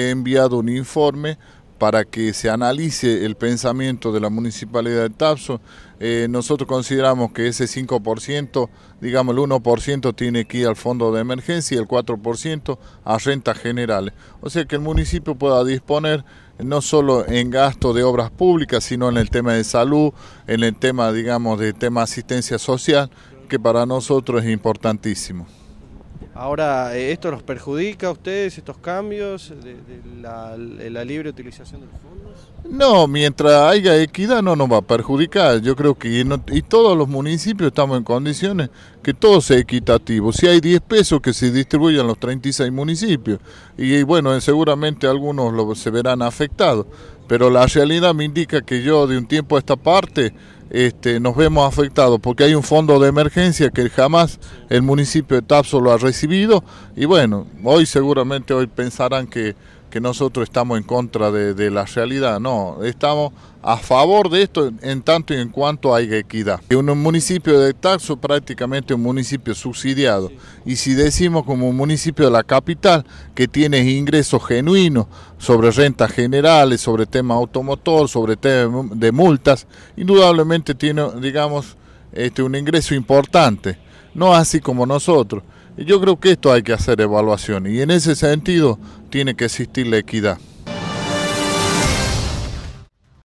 He enviado un informe para que se analice el pensamiento de la municipalidad de Tapso. Eh, nosotros consideramos que ese 5%, digamos el 1% tiene que ir al fondo de emergencia y el 4% a rentas generales. O sea que el municipio pueda disponer no solo en gasto de obras públicas, sino en el tema de salud, en el tema, digamos, de tema asistencia social, que para nosotros es importantísimo. Ahora, eh, ¿esto los perjudica a ustedes, estos cambios de, la, libre utilización de los fondos? No, mientras haya equidad no nos va a perjudicar. Yo creo que y todos los municipios estamos en condiciones que todo sea equitativo. Si hay 10 pesos que se en los 36 municipios, y bueno, eh, seguramente algunos lo, se verán afectados, pero la realidad me indica que yo de un tiempo a esta parte este, nos vemos afectados porque hay un fondo de emergencia que jamás el municipio de Tapso lo ha recibido y bueno, hoy seguramente hoy pensarán que que nosotros estamos en contra de, la realidad, no, estamos a favor de esto en tanto y en cuanto hay equidad. Un municipio de Taxo prácticamente un municipio subsidiado y si decimos como un municipio de la capital que tiene ingresos genuinos sobre rentas generales, sobre temas automotor, sobre temas de multas, indudablemente tiene, digamos, este, un ingreso importante, no así como nosotros. Yo creo que esto hay que hacer evaluación y en ese sentido tiene que existir la equidad.